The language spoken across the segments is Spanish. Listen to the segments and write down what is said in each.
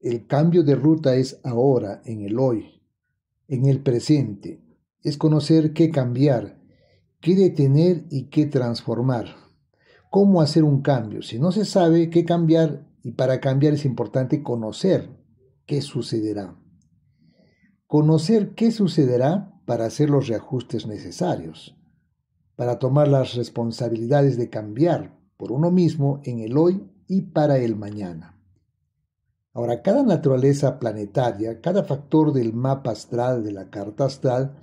El cambio de ruta es ahora, en el hoy, en el presente. Es conocer qué cambiar, qué detener y qué transformar. ¿Cómo hacer un cambio? Si no se sabe qué cambiar y para cambiar es importante conocer qué sucederá. Conocer qué sucederá para hacer los reajustes necesarios, para tomar las responsabilidades de cambiar por uno mismo en el hoy y para el mañana. Ahora, cada naturaleza planetaria, cada factor del mapa astral, de la carta astral,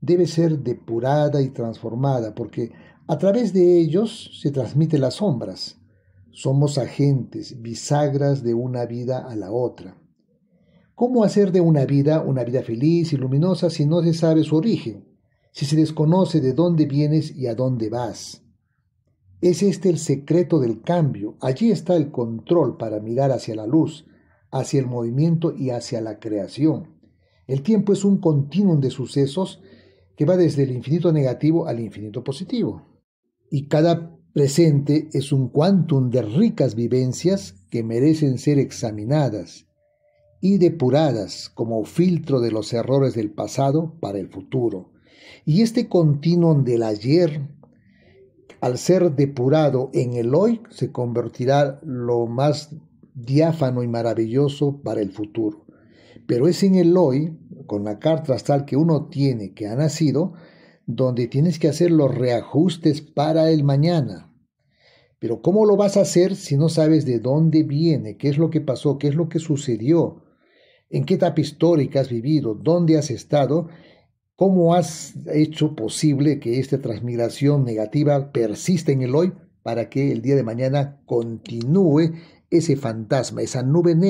debe ser depurada y transformada, porque a través de ellos se transmiten las sombras. Somos agentes, bisagras de una vida a la otra. ¿Cómo hacer de una vida una vida feliz y luminosa si no se sabe su origen, si se desconoce de dónde vienes y a dónde vas? Es este el secreto del cambio. Allí está el control para mirar hacia la luz, hacia el movimiento y hacia la creación. El tiempo es un continuum de sucesos que va desde el infinito negativo al infinito positivo. Y cada presente es un quantum de ricas vivencias que merecen ser examinadas y depuradas como filtro de los errores del pasado para el futuro. Y este continuum del ayer, al ser depurado en el hoy, se convertirá lo más diáfano y maravilloso para el futuro. Pero es en el hoy, con la carta astral que uno tiene, que ha nacido, donde tienes que hacer los reajustes para el mañana. Pero ¿cómo lo vas a hacer si no sabes de dónde viene, qué es lo que pasó, qué es lo que sucedió, en qué etapa histórica has vivido, dónde has estado, cómo has hecho posible que esta transmigración negativa persista en el hoy para que el día de mañana continúe ese fantasma, esa nube negra